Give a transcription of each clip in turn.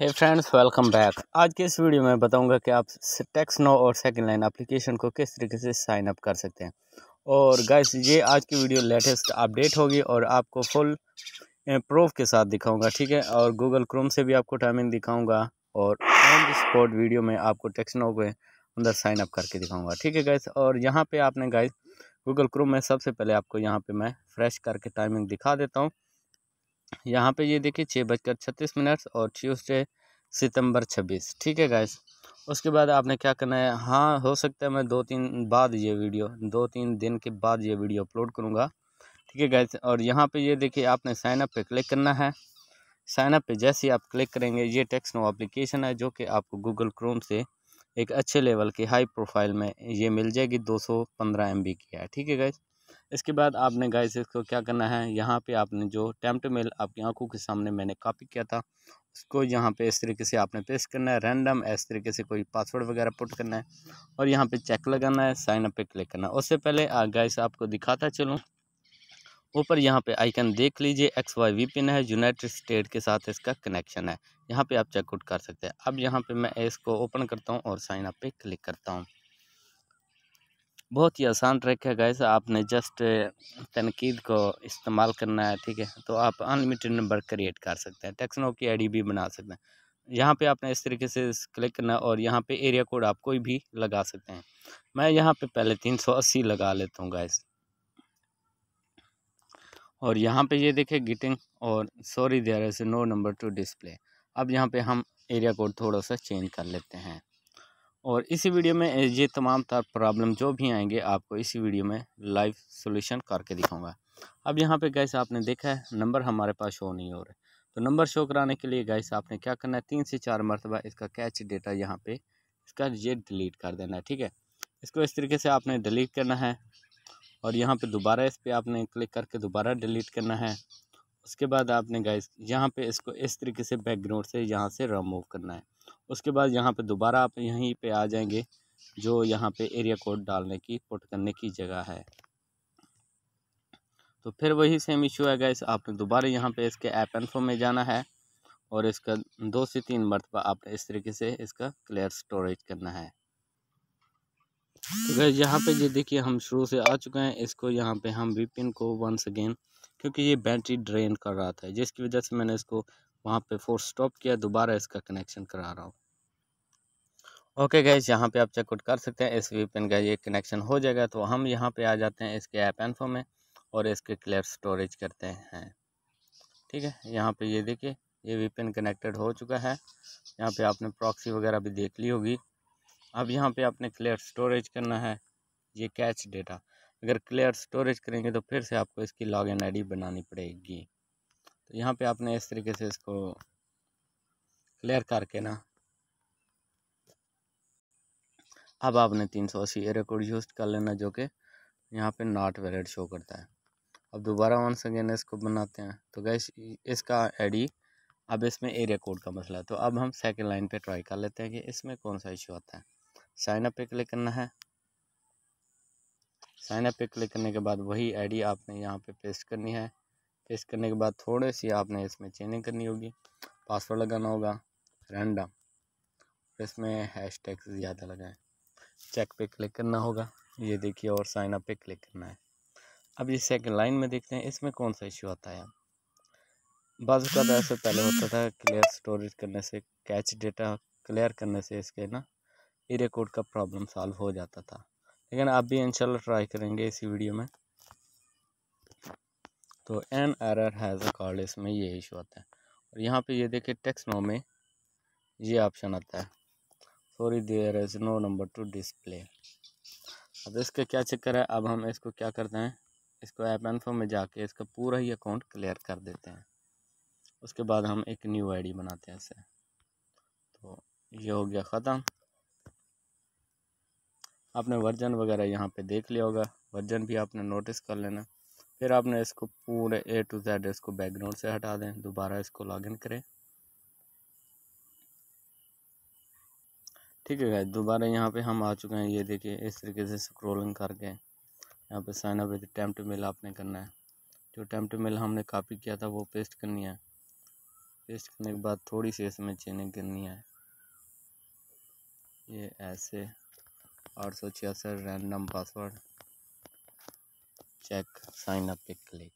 हे friends welcome back आज के इस वीडियो में बताऊंगा कि आप टैक्स नो और सेकंड लाइन एप्लीकेशन को किस तरीके से साइन अप कर सकते हैं और गाइस ये आज की वीडियो लेटेस्ट अपडेट होगी और आपको फुल प्रूफ के साथ दिखाऊंगा ठीक है और गूगल क्रोम से भी आपको टाइमिंग दिखाऊंगा और ऑन स्पॉट वीडियो में आपको टैक्स नो के अंदर साइन अप करके दिखाऊँगा ठीक है गाइस और यहाँ पर आपने गाइस गूगल क्रोम में सबसे पहले आपको यहाँ पर मैं फ्रेश करके टाइमिंग दिखा देता हूँ यहाँ पे ये देखिए छः बजकर छत्तीस मिनट्स और ट्यूसडे सितंबर छब्बीस ठीक है गाइस उसके बाद आपने क्या करना है हाँ हो सकता है मैं दो तीन बाद ये वीडियो दो तीन दिन के बाद ये वीडियो अपलोड करूँगा ठीक है गाइस और यहाँ पे ये देखिए आपने साइनअप पे क्लिक करना है साइनअप पे जैसे ही आप क्लिक करेंगे ये टैक्स नो अप्लीकेशन है जो कि आपको गूगल क्रोम से एक अच्छे लेवल की हाई प्रोफाइल में ये मिल जाएगी दो सौ पंद्रह एम बी की है ठीक है गाइज इसके बाद आपने गाइस इसको क्या करना है यहाँ पे आपने जो टेम्प्ट मेल आपकी आंखों के सामने मैंने कॉपी किया था उसको यहाँ पे इस तरीके से आपने पेस्ट करना है रैंडम इस तरीके से कोई पासवर्ड वगैरह पुट करना है और यहाँ पे चेक लगाना है साइन अप पे क्लिक करना है उससे पहले गाइस आपको दिखाता चलूँ ऊपर यहाँ पे आइकन देख लीजिए एक्स वाई वी पिन है यूनाइटेड स्टेट के साथ इसका कनेक्शन है यहाँ पे आप चेकआउट कर सकते हैं अब यहाँ पे मैं इसको ओपन करता हूँ और साइन अप पे क्लिक करता हूँ बहुत ही आसान ट्रैक है गैस आपने जस्ट तनकीद को इस्तेमाल करना है ठीक है तो आप अनलिमिटेड नंबर क्रिएट कर सकते हैं टेक्सनो की आई भी बना सकते हैं यहाँ पे आपने इस तरीके से क्लिक करना और यहाँ पे एरिया कोड आप कोई भी लगा सकते हैं मैं यहाँ पे पहले तीन सौ अस्सी लगा लेता हूँ गैस और यहाँ पे ये यह गिटिंग और sorry there is no number to display अब यहाँ पे हम एरिया कोड थोड़ा सा चेंज कर लेते हैं और इसी वीडियो में ये तमाम तर प्रॉब्लम जो भी आएंगे आपको इसी वीडियो में लाइव सोल्यूशन करके दिखाऊंगा अब यहाँ पे गैस आपने देखा है नंबर हमारे पास शो नहीं हो रहा तो नंबर शो कराने के लिए गैस आपने क्या करना है तीन से चार मरतबा इसका कैच डेटा यहाँ पे इसका ये डिलीट कर देना है ठीक है इसको इस तरीके से आपने डिलीट करना है और यहाँ पर दोबारा इस पर आपने क्लिक करके दोबारा डिलीट करना है उसके बाद आपने गैस यहाँ पे इसको इस तरीके से बैकग्राउंड से यहाँ से रिमूव करना है उसके बाद यहाँ पे दोबारा आप यहीं पे आ जाएंगे जो यहाँ पे एरिया कोड डालने की पुट करने की जगह है तो फिर वही सेम इशू है गैस आपने दोबारा यहाँ पे इसके ऐप एनफो में जाना है और इसका दो से तीन मरतबा आपने इस तरीके से इसका क्लियर स्टोरेज करना है तो गैस यहाँ पे ये देखिए हम शुरू से आ चुके हैं इसको यहाँ पे हम वीपिन को वंस अगेन क्योंकि ये बैटरी ड्रेन कर रहा था जिसकी वजह से मैंने इसको वहाँ पे फोर्स स्टॉप किया दोबारा इसका कनेक्शन करा रहा हूँ ओके गैस यहाँ पे आप चेकआउट कर सकते हैं इस वी पेन का ये कनेक्शन हो जाएगा तो हम यहाँ पे आ जाते हैं इसके ऐप एनफो में और इसके क्लियर स्टोरेज करते हैं ठीक है यहाँ पे ये देखिए ये वी पेन कनेक्टेड हो चुका है यहाँ पे आपने प्रॉक्सी वगैरह भी देख ली होगी अब यहाँ पे आपने क्लियर स्टोरेज करना है ये कैच डेटा अगर क्लियर स्टोरेज करेंगे तो फिर से आपको इसकी लॉग इन बनानी पड़ेगी तो यहाँ पे आपने इस तरीके से इसको क्लियर करके ना अब आपने तीन सौ अस्सी एरे कोड यूज कर लेना जो कि यहाँ पे नॉट वैलिड शो करता है अब दोबारा वन अगेन इसको बनाते हैं तो गैस इसका एडी अब इसमें ए कोड का मसला है तो अब हम सेकेंड लाइन पे ट्राई कर लेते हैं कि इसमें कौन सा इशू आता है साइन अप पे क्लिक करना है साइन अप पे क्लिक करने के बाद वही आईडी आपने यहाँ पे पेस्ट करनी है पेस्ट करने के बाद थोड़े सी आपने इसमें चेंजिंग करनी होगी पासवर्ड लगाना होगा रैंडम इसमें हैश टैग ज़्यादा लगाएं चेक पे क्लिक करना होगा ये देखिए और साइन अप पे क्लिक करना है अब ये सेकंड लाइन में देखते हैं इसमें कौन सा इशू आता है बाज़ का तो ऐसे पहले होता था क्लियर स्टोरेज करने से कैच डेटा क्लियर करने से इसके ना ई रिकॉर्ड का प्रॉब्लम सॉल्व हो जाता था लेकिन आप भी इंशाल्लाह ट्राई करेंगे इसी वीडियो में तो एन एरर हैज़ अ इसमें ये इशू आता है और यहाँ पे ये देखिए टेक्स्ट नो में ये ऑप्शन आता है sorry there is no number to display अब इसके क्या चक्कर है अब हम इसको क्या करते हैं इसको ऐप एनफो में जाके इसका पूरा ही अकाउंट क्लियर कर देते हैं उसके बाद हम एक न्यू आईडी बनाते हैं इसे तो ये हो गया ख़त्म आपने वर्जन वगैरह यहाँ पे देख लिया होगा वर्जन भी आपने नोटिस कर लेना फिर आपने इसको पूरे ए टू जेड इसको बैकग्राउंड से हटा दें दोबारा इसको लॉगिन करें ठीक है दोबारा यहाँ पे हम आ चुके हैं ये देखिए इस तरीके से स्क्रोलिंग करके यहाँ पे sign up with temp mail आपने करना है जो टेम्प मिल हमने कॉपी किया था वो पेस्ट करनी है पेस्ट करने के बाद थोड़ी सी इसमें चेनिंग करनी है ये ऐसे आठ सौ छियासठ random password check sign up पे click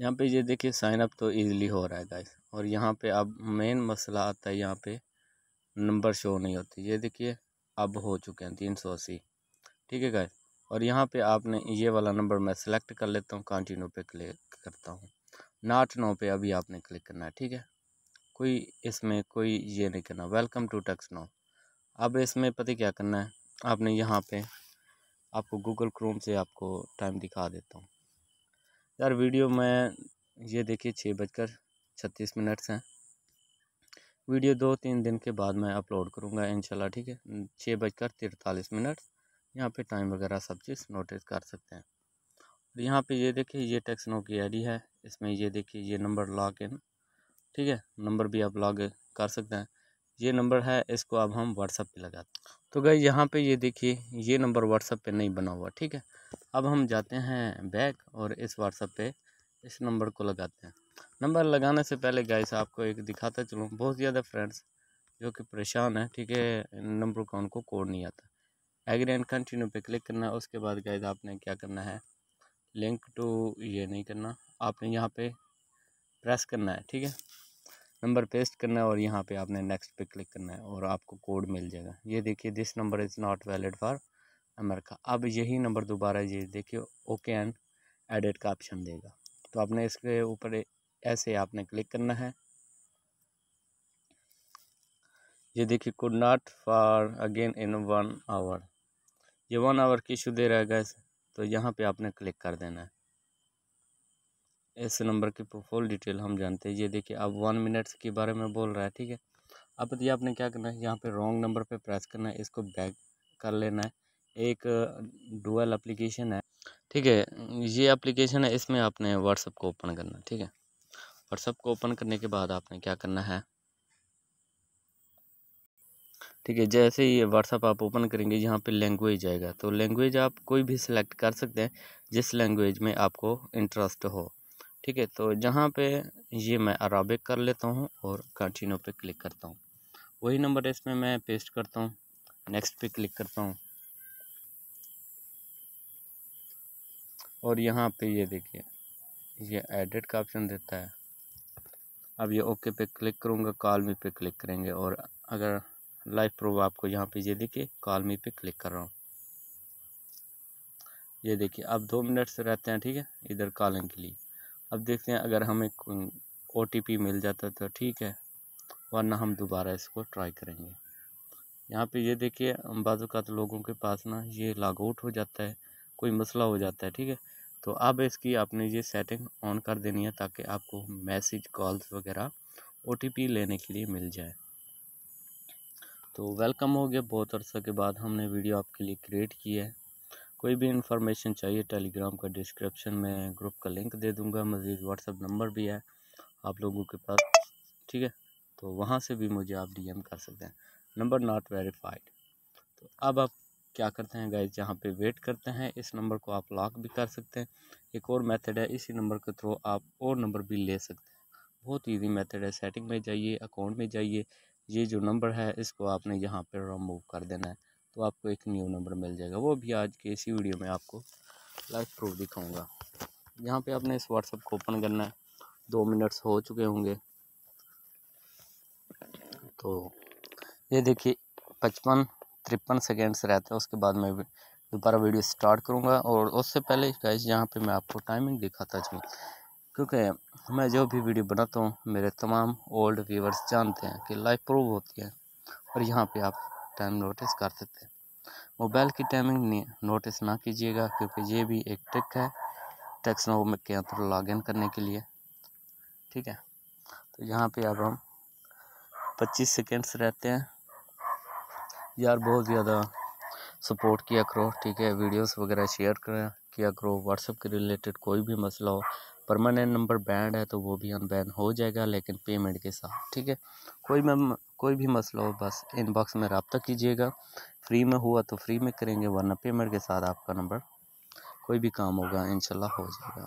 यहाँ पे ये देखिए साइन अप तो इजीली हो रहा है गाइस और यहाँ पे अब मेन मसला आता है यहाँ पे नंबर शो नहीं होते ये देखिए अब हो चुके हैं तीन सौ अस्सी ठीक है गाइस और यहाँ पे आपने ये वाला नंबर मैं सेलेक्ट कर लेता हूँ कंटिन्यू पे क्लिक करता हूँ नाट नो पे अभी आपने क्लिक करना है ठीक है कोई इसमें कोई ये नहीं करना वेलकम टू टक्स नो अब इसमें पता क्या करना है आपने यहाँ पे आपको गूगल क्रोम से आपको टाइम दिखा देता हूँ यार वीडियो में ये देखिए छः बजकर छत्तीस मिनट्स हैं वीडियो दो तीन दिन के बाद मैं अपलोड करूँगा इनशाला ठीक है छः बजकर तिरतालीस मिनट यहाँ पे टाइम वगैरह सब चीज़ नोटिस कर सकते हैं और यहाँ पे ये देखिए ये टेक्सनो की आईडी है इसमें ये देखिए ये नंबर लॉक इन ठीक है नंबर भी आप लॉग कर सकते हैं ये नंबर है इसको अब हम व्हाट्सअप पे लगाते हैं तो गई यहाँ पे ये देखिए ये नंबर व्हाट्सअप पे नहीं बना हुआ ठीक है अब हम जाते हैं बैक और इस व्हाट्सअप पे इस नंबर को लगाते हैं नंबर लगाने से पहले गाइस आपको एक दिखाता चलूँ बहुत ज़्यादा फ्रेंड्स जो कि परेशान है ठीक है नंबर का उनको कोड नहीं आता एग्री एंड कंटिन्यू पर क्लिक करना है उसके बाद गाइज आपने क्या करना है लिंक टू ये नहीं करना आपने यहाँ पर प्रेस करना है ठीक है नंबर पेस्ट करना है और यहाँ पे आपने नेक्स्ट पे क्लिक करना है और आपको कोड मिल जाएगा ये देखिए this number is not valid for America अब यही नंबर दोबारा ये देखिए ओके एंड एडिट का ऑप्शन देगा तो आपने इसके ऊपर ऐसे आपने क्लिक करना है ये देखिए could not for again in one hour ये वन आवर की इशू दे रहेगा तो यहाँ पे आपने क्लिक कर देना है इस नंबर की फुल डिटेल हम जानते हैं ये देखिए आप वन मिनट्स के बारे में बोल रहा है ठीक है अब बताइए आपने क्या करना है यहाँ पे रॉन्ग नंबर पे प्रेस करना है इसको बैक कर लेना है एक डुअल एप्लीकेशन है ठीक है ये एप्लीकेशन है इसमें आपने व्हाट्सअप को ओपन करना है ठीक है व्हाट्सअप को ओपन करने के बाद आपने क्या करना है ठीक है जैसे ही व्हाट्सअप आप ओपन करेंगे यहाँ पे लैंग्वेज आएगा तो लैंग्वेज आप कोई भी सिलेक्ट कर सकते हैं जिस लैंग्वेज में आपको इंटरेस्ट हो ठीक है तो जहाँ पे ये मैं अराबिक कर लेता हूँ और कंटिन्यू पे क्लिक करता हूँ वही नंबर इसमें मैं पेस्ट करता हूँ नेक्स्ट पे क्लिक करता हूँ और यहाँ पे ये देखिए ये एडिट का ऑप्शन देता है अब ये ओके पे क्लिक करूँगा कॉल मी पे क्लिक करेंगे और अगर लाइव प्रूफ आपको यहाँ पे ये देखिए कॉल मी पे क्लिक कर रहा हूँ ये देखिए अब दो मिनट से रहते हैं ठीक है इधर कॉलिंग के लिए अब देखते हैं अगर हमें ओ टी पी मिल जाता तो ठीक है वरना हम दोबारा इसको ट्राई करेंगे यहाँ पे ये देखिए बाज़ात लोगों के पास ना ये आउट हो जाता है कोई मसला हो जाता है ठीक है तो अब इसकी आपने ये सेटिंग ऑन कर देनी है ताकि आपको मैसेज कॉल्स वगैरह ओ लेने के लिए मिल जाए तो वेलकम हो गया बहुत अरसा के बाद हमने वीडियो आपके लिए क्रिएट की है कोई भी इंफॉर्मेशन चाहिए टेलीग्राम का डिस्क्रिप्शन में ग्रुप का लिंक दे दूँगा मज़ीद व्हाट्सअप नंबर भी है आप लोगों के पास ठीक है तो वहाँ से भी मुझे आप डीएम कर सकते हैं नंबर नॉट वेरीफाइड तो अब आप क्या करते हैं गाइज जहाँ पे वेट करते हैं इस नंबर को आप लॉक भी कर सकते हैं एक और मेथड है इसी नंबर के थ्रू आप और नंबर भी ले सकते हैं बहुत ईजी मेथड है सेटिंग में जाइए अकाउंट में जाइए ये जो नंबर है इसको आपने यहाँ पर रिमूव कर देना है तो आपको एक न्यू नंबर मिल जाएगा वो भी आज के इसी वीडियो में आपको लाइव प्रूफ दिखाऊंगा यहाँ पे आपने इस व्हाट्सअप को ओपन करना है दो मिनट्स हो चुके होंगे तो ये देखिए पचपन तिरपन सेकेंड्स रहते हैं उसके बाद मैं दोबारा वीडियो स्टार्ट करूँगा और उससे पहले गाइज यहाँ पे मैं आपको टाइमिंग दिखाता चाहूँ क्योंकि मैं जो भी वीडियो बनाता हूँ मेरे तमाम ओल्ड व्यूवर्स जानते हैं कि लाइव प्रूव होती है और यहाँ पे आप टाइम नोटिस कर सकते हैं मोबाइल की टाइमिंग नोटिस ना कीजिएगा क्योंकि ये भी एक ट्रिक है टेक्सनोमिक के अंदर लॉग इन करने के लिए ठीक है तो यहाँ पे अब हम 25 सेकेंड्स रहते हैं यार बहुत ज़्यादा सपोर्ट किया करो ठीक है वीडियोस वगैरह शेयर करें किया करो व्हाट्सएप के रिलेटेड कोई भी मसला हो परमानेंट नंबर बैंड है तो वो भी अनबैन हो जाएगा लेकिन पेमेंट के साथ ठीक है कोई मैम कोई भी मसला हो बस इनबॉक्स में रबता कीजिएगा फ्री में हुआ तो फ्री में करेंगे वरना पेमेंट के साथ आपका नंबर कोई भी काम होगा इनशाला हो जाएगा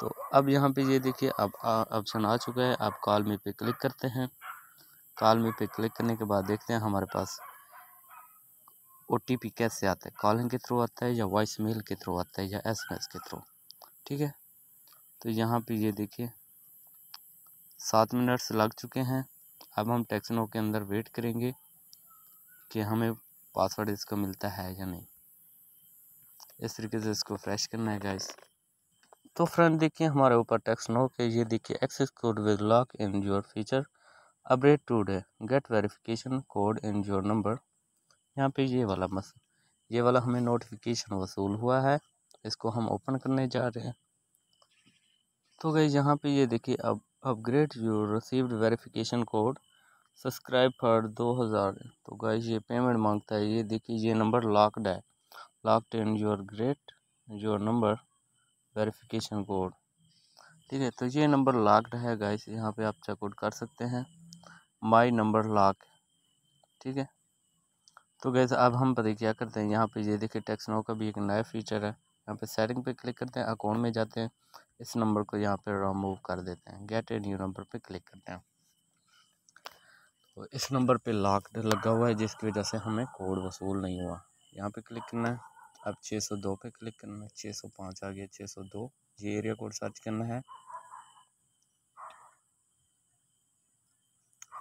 तो अब यहाँ पे ये यह देखिए अब ऑप्शन आ चुका है आप कॉल में पे क्लिक करते हैं कॉल में पे क्लिक करने के बाद देखते हैं हमारे पास ओ टी पी कैसे आता है कॉलिंग के थ्रू आता है या वॉइस मेल के थ्रू आता है या एस एम एस के थ्रू ठीक है तो यहाँ पर ये यह देखिए सात मिनट्स लग चुके हैं अब हम टेक्सनो के अंदर वेट करेंगे कि हमें पासवर्ड इसका मिलता है या नहीं इस तरीके से इसको फ्रेश करना है गाइस तो फ्रेंड देखिए हमारे ऊपर टेक्सनो के ये देखिए access code with lock in your feature update today get verification code in your number यहाँ पे ये वाला मस ये वाला हमें नोटिफिकेशन वसूल हुआ है इसको हम ओपन करने जा रहे हैं तो गई यहाँ पे ये देखिए अब upgrade your received verification code subscribe for दो हज़ार तो गाइस ये पेमेंट मांगता है ये देखिए ये नंबर लॉकड है locked in your great your number verification code ठीक है तो ये नंबर लॉकड है गाइस यहाँ पे आप चेकआउट कर सकते हैं माई नंबर लॉक ठीक है तो गैस अब हम पता क्या करते हैं यहाँ पे ये देखिए टेक्सनो का भी एक नया फीचर है यहाँ पे सेटिंग पे क्लिक करते हैं अकाउंट में जाते हैं इस नंबर को यहाँ पे रिमूव कर देते हैं गेट ए न्यू नंबर पे क्लिक करते हैं तो इस नंबर पे लॉक लगा हुआ है जिसकी वजह से हमें कोड वसूल नहीं हुआ यहाँ पे क्लिक करना है अब 602 पे क्लिक करना है 605 आ गया 602 ये एरिया कोड सर्च करना है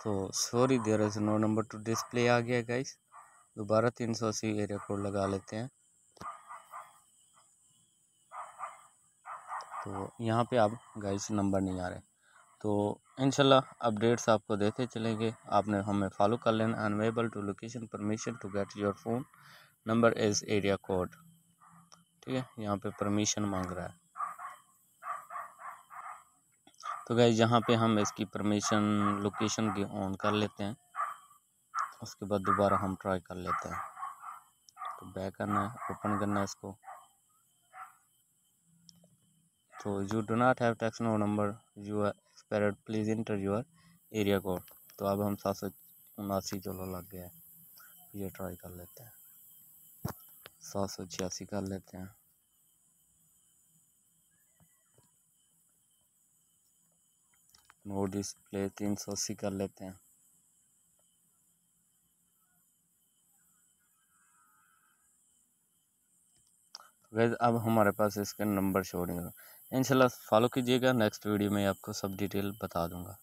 तो sorry there is no number to display आ गया गाइस दोबारा तीन सौ एरिया कोड लगा लेते हैं तो यहाँ पे आप गाइस नंबर नहीं आ रहे तो इनशाला अपडेट्स आपको देते चलेंगे आपने हमें फॉलो कर लेना unable to location permission to get your phone number is area code ठीक है यहाँ पे परमिशन मांग रहा है तो गाइस यहाँ पे हम इसकी परमिशन लोकेशन की ऑन कर लेते हैं उसके बाद दोबारा हम ट्राई कर लेते हैं तो बैक करना है ओपन करना है इसको तो you do not have tax no number you expire please enter your area code तो अब हम सात सौ उनासी चलो लग गए ये ट्राई कर लेते हैं सात सौ छियासी कर लेते हैं नो डिस्प्ले तीन सौ अस्सी कर लेते हैं गैज़ अब हमारे पास इसके नंबर शो नहीं होगा इनशाला फॉलो कीजिएगा नेक्स्ट वीडियो में आपको सब डिटेल बता दूंगा